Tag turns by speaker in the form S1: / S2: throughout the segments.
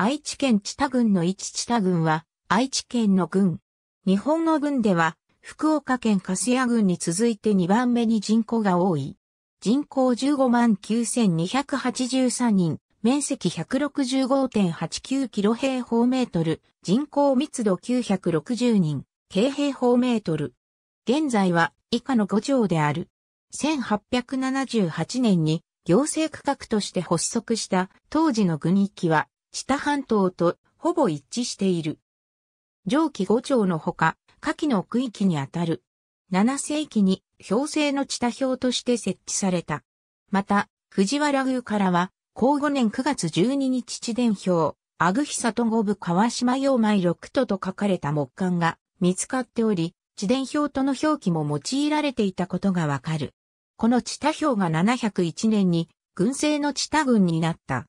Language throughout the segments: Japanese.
S1: 愛知県知多郡の一知多郡は、愛知県の郡。日本の郡では、福岡県粕屋郡に続いて2番目に人口が多い。人口15万9283人、面積165.89キロ平方メートル、人口密度960人、軽平方メートル。現在は以下の5条である。1878年に行政区画として発足した当時の郡域は下半島とほぼ一致している。上記5町のほか、下記の区域にあたる。7世紀に氷星の地多表として設置された。また、藤原宮からは、後5年9月12日地伝表、阿久久里五部川島用米六都と書かれた木簡が見つかっており、地伝表との表記も用いられていたことがわかる。この地多表が701年に、軍政の地多軍になった。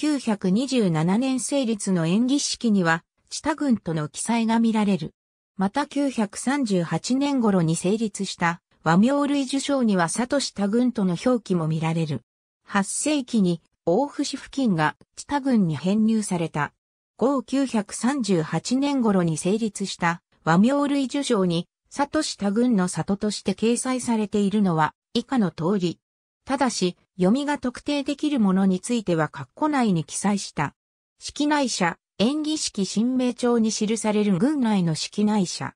S1: 9 2 7年成立の演技式には、チタ軍との記載が見られる。また938年頃に成立した和名類受賞にはトシタ軍との表記も見られる。8世紀に大府市付近がチタ軍に編入された。後938年頃に成立した和名類受賞にトシタ軍の里として掲載されているのは以下の通り。ただし、読みが特定できるものについては括弧内に記載した。式内社、演技式新名帳に記される軍内の式内社。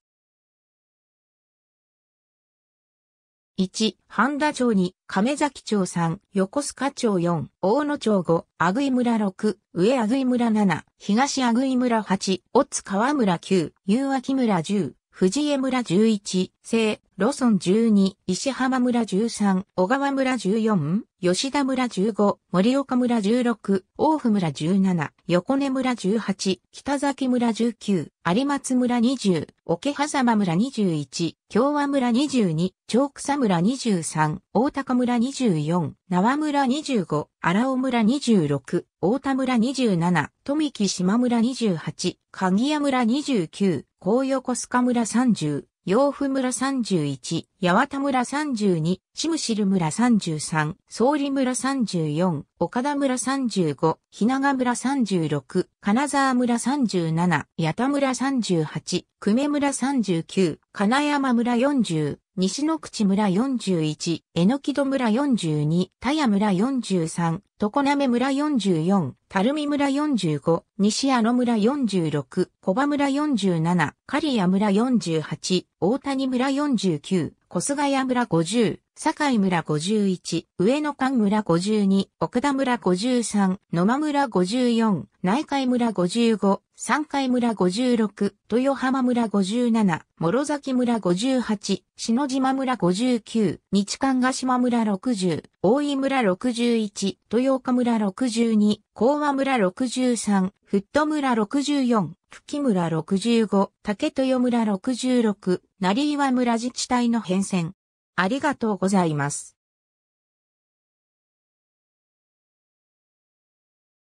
S1: 1、半田町2、亀崎町3、横須賀町4、大野町5、阿久井村6、上阿久井村7、東阿久井村8、大津川村9、夕秋村10、藤江村11、西ロソン12、石浜村13、小川村14、吉田村15、森岡村16、大府村17、横根村18、北崎村19、有松村20、桶狭間村21、京和村22、長草村23、大高村24、縄村25、荒尾村26、大田村27、富木島村28、鍵屋村29、高横須賀村30、洋府村31、八幡村32、シムシル村33、総理村34、岡田村35、日永村36、金沢村37、八田村38、久米村39、金山村40、西の口村41、えのきど村42、田谷村43、常滑村44、垂水村45、西矢野村46、小場村47、刈谷村48、大谷村49、小菅谷村50、堺村51、上野間村52、奥田村53、野間村54、内海村55、三海村56、豊浜村57、諸崎村58、篠島村59、日間ヶ島村60、大井村61、豊岡村62、高和村63、フット村64、福木村65、竹豊村66、成岩村自治体の変遷。ありがとうございます。